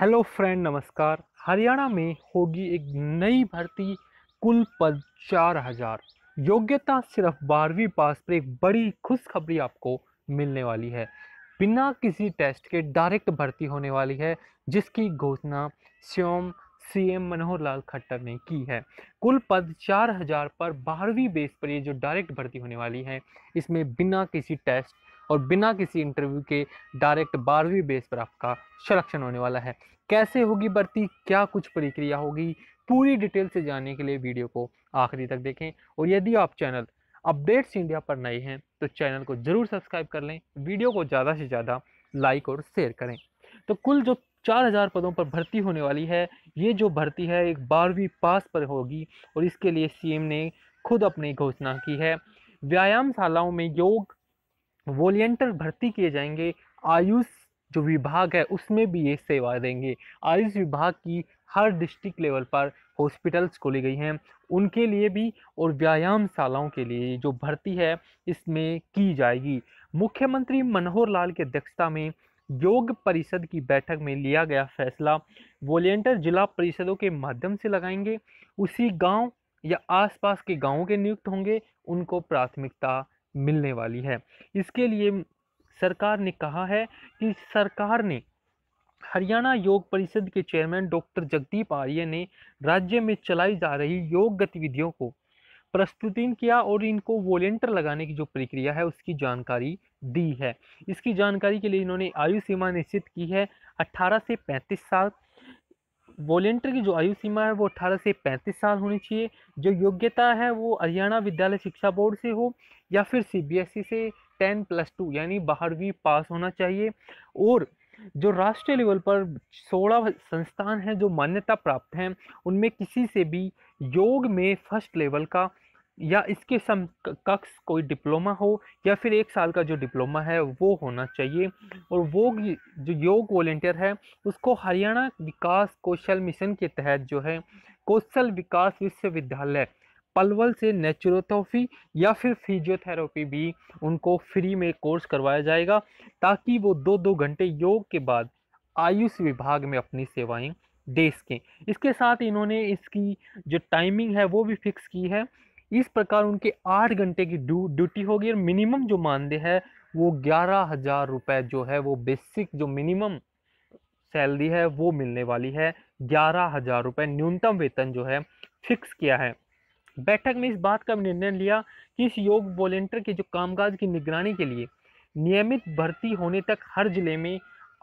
hello friend नमस्कार हरियाणा में होगी एक नई भर्ती कुल पद चार हज़ार योग्यता सिर्फ बारहवीं पास पर एक बड़ी खुशखबरी आपको मिलने वाली है बिना किसी टेस्ट के डायरेक्ट भर्ती होने वाली है जिसकी घोषणा स्वयं सीएम मनोहर लाल खट्टर ने की है कुल पद चार हज़ार पर बारहवीं बेस पर ये जो डायरेक्ट भर्ती होने वाली है इसमें बिना किसी टेस्ट और बिना किसी इंटरव्यू के डायरेक्ट बारहवीं बेस पर आपका सिलेक्शन होने वाला है कैसे होगी भर्ती क्या कुछ प्रक्रिया होगी पूरी डिटेल से जानने के लिए वीडियो को आखिरी तक देखें और यदि आप चैनल अपडेट्स इंडिया पर नए हैं तो चैनल को ज़रूर सब्सक्राइब कर लें वीडियो को ज़्यादा से ज़्यादा लाइक और शेयर करें तो कुल जो चार हज़ार पदों पर भर्ती होने वाली है ये जो भर्ती है एक बारहवीं पास पर होगी और इसके लिए सीएम ने खुद अपनी घोषणा की है व्यायामशालाओं में योग वॉलेंटियर भर्ती किए जाएंगे आयुष जो विभाग है उसमें भी ये सेवा देंगे आयुष विभाग की हर डिस्ट्रिक्ट लेवल पर हॉस्पिटल्स खोली गई हैं उनके लिए भी और व्यायाम शालाओं के लिए जो भर्ती है इसमें की जाएगी मुख्यमंत्री मनोहर लाल की अध्यक्षता में योग परिषद की बैठक में लिया गया फैसला वॉलेंटियर जिला परिषदों के माध्यम से लगाएंगे उसी गांव या आसपास के गांवों के नियुक्त होंगे उनको प्राथमिकता मिलने वाली है इसके लिए सरकार ने कहा है कि सरकार ने हरियाणा योग परिषद के चेयरमैन डॉक्टर जगदीप आर्य ने राज्य में चलाई जा रही योग गतिविधियों को प्रस्तुत किया और इनको वॉलेंटियर लगाने की जो प्रक्रिया है उसकी जानकारी दी है इसकी जानकारी के लिए इन्होंने आयु सीमा निश्चित की है 18 से 35 साल वॉलेंटियर की जो आयु सीमा है वो अठारह से पैंतीस साल होनी चाहिए जो योग्यता है वो हरियाणा विद्यालय शिक्षा बोर्ड से हो या फिर सीबीएसई e से टेन प्लस टू यानी बारहवीं पास होना चाहिए और जो राष्ट्रीय लेवल पर सोलह संस्थान हैं जो मान्यता प्राप्त हैं उनमें किसी से भी योग में फर्स्ट लेवल का या इसके सम कक्ष कोई डिप्लोमा हो या फिर एक साल का जो डिप्लोमा है वो होना चाहिए और वो जो योग वॉल्टियर है उसको हरियाणा विकास कौशल मिशन के तहत जो है कौशल विकास विश्वविद्यालय पलवल से नेचुरोथोफी या फिर फिजियोथेरेपी भी उनको फ्री में कोर्स करवाया जाएगा ताकि वो दो दो घंटे योग के बाद आयुष विभाग में अपनी सेवाएं दे सकें इसके साथ इन्होंने इसकी जो टाइमिंग है वो भी फिक्स की है इस प्रकार उनके आठ घंटे की ड्यू ड्यूटी होगी और मिनिमम जो मानदेय है वो ग्यारह हज़ार रुपये जो है वो बेसिक जो मिनिमम सैलरी है वो मिलने वाली है ग्यारह हज़ार रुपये न्यूनतम वेतन जो है फिक्स किया है बैठक में इस बात का निर्णय लिया कि इस योग वॉलेंटियर के जो कामकाज की निगरानी के लिए नियमित भर्ती होने तक हर जिले में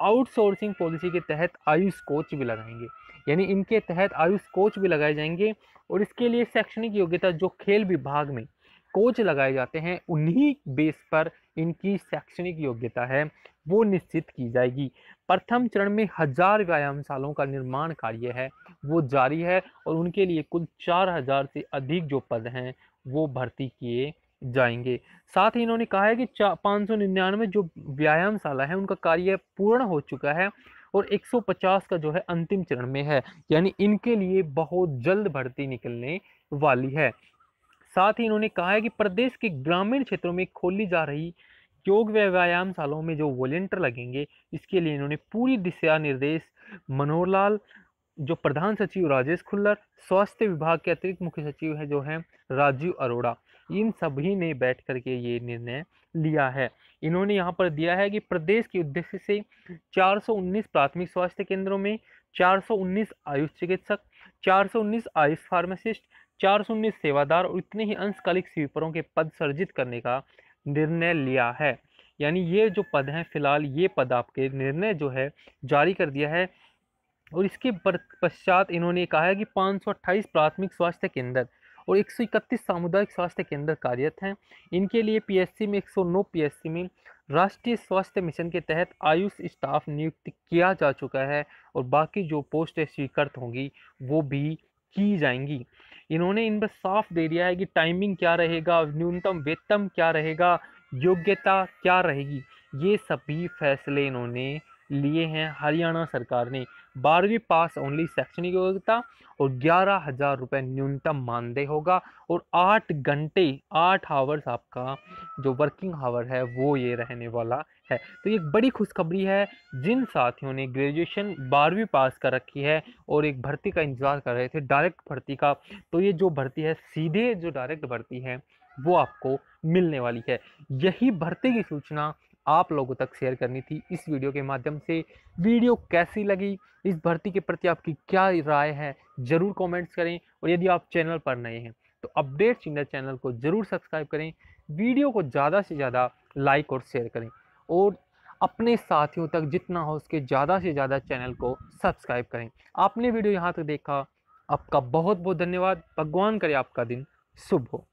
आउटसोर्सिंग पॉलिसी के तहत आयुष कोच भी लगाएंगे यानी इनके तहत आयुष कोच भी लगाए जाएंगे और इसके लिए शैक्षणिक योग्यता जो खेल विभाग में कोच लगाए जाते हैं उन्हीं बेस पर इनकी शैक्षणिक योग्यता है वो निश्चित की जाएगी प्रथम चरण में हजार व्यायामशालों का निर्माण कार्य है वो जारी है और उनके लिए कुल चार हजार से अधिक जो पद हैं वो भर्ती किए जाएंगे साथ ही इन्होंने कहा है कि पाँच सौ निन्यानवे जो व्यायामशाला है उनका कार्य पूर्ण हो चुका है और 150 का जो है अंतिम चरण में है यानी इनके लिए बहुत जल्द भर्ती निकलने वाली है साथ ही इन्होंने कहा है कि प्रदेश के ग्रामीण क्षेत्रों में खोली जा रही योग व्यायामशालाओं में जो वॉलेंटियर लगेंगे इसके लिए इन्होंने पूरी दिशा निर्देश मनोहर लाल जो प्रधान सचिव राजेश खुल्लर स्वास्थ्य विभाग के अतिरिक्त मुख्य सचिव है जो है राजीव अरोड़ा इन सभी ने बैठ करके ये निर्णय लिया है इन्होंने यहाँ पर दिया है कि प्रदेश के उद्देश्य से 419 प्राथमिक स्वास्थ्य केंद्रों में 419 आयुष चिकित्सक 419 आयुष फार्मासिस्ट 419 सेवादार और इतने ही अंशकालिक स्वीपरों के पद सर्जित करने का निर्णय लिया है यानी ये जो पद हैं फिलहाल ये पद आपके निर्णय जो है जारी कर दिया है और इसके पश्चात इन्होंने कहा है कि पाँच प्राथमिक स्वास्थ्य केंद्र और एक सामुदायिक स्वास्थ्य केंद्र कार्यरत हैं इनके लिए पीएससी में 109 पीएससी में राष्ट्रीय स्वास्थ्य मिशन के तहत आयुष स्टाफ नियुक्त किया जा चुका है और बाकी जो पोस्ट स्वीकृत होंगी वो भी की जाएंगी इन्होंने इन पर साफ दे दिया है कि टाइमिंग क्या रहेगा न्यूनतम वेतन क्या रहेगा योग्यता क्या रहेगी ये सभी फैसले इन्होंने लिए हैं हरियाणा सरकार ने बारहवीं पास ओनली शैक्षणिक योग्यता और ग्यारह हज़ार रुपये न्यूनतम मानदेय होगा और आठ घंटे आठ आवर्स आपका जो वर्किंग आवर है वो ये रहने वाला है तो एक बड़ी खुशखबरी है जिन साथियों ने ग्रेजुएशन बारहवीं पास कर रखी है और एक भर्ती का इंतज़ार कर रहे थे डायरेक्ट भर्ती का तो ये जो भर्ती है सीधे जो डायरेक्ट भर्ती है वो आपको मिलने वाली है यही भर्ती की सूचना आप लोगों तक शेयर करनी थी इस वीडियो के माध्यम से वीडियो कैसी लगी इस भर्ती के प्रति आपकी क्या राय है ज़रूर कमेंट्स करें और यदि आप चैनल पर नए हैं तो अपडेट इंडिया चैनल को ज़रूर सब्सक्राइब करें वीडियो को ज़्यादा से ज़्यादा लाइक और शेयर करें और अपने साथियों तक जितना हो उसके ज़्यादा से ज़्यादा चैनल को सब्सक्राइब करें आपने वीडियो यहाँ तक देखा आपका बहुत बहुत धन्यवाद भगवान करे आपका दिन शुभ हो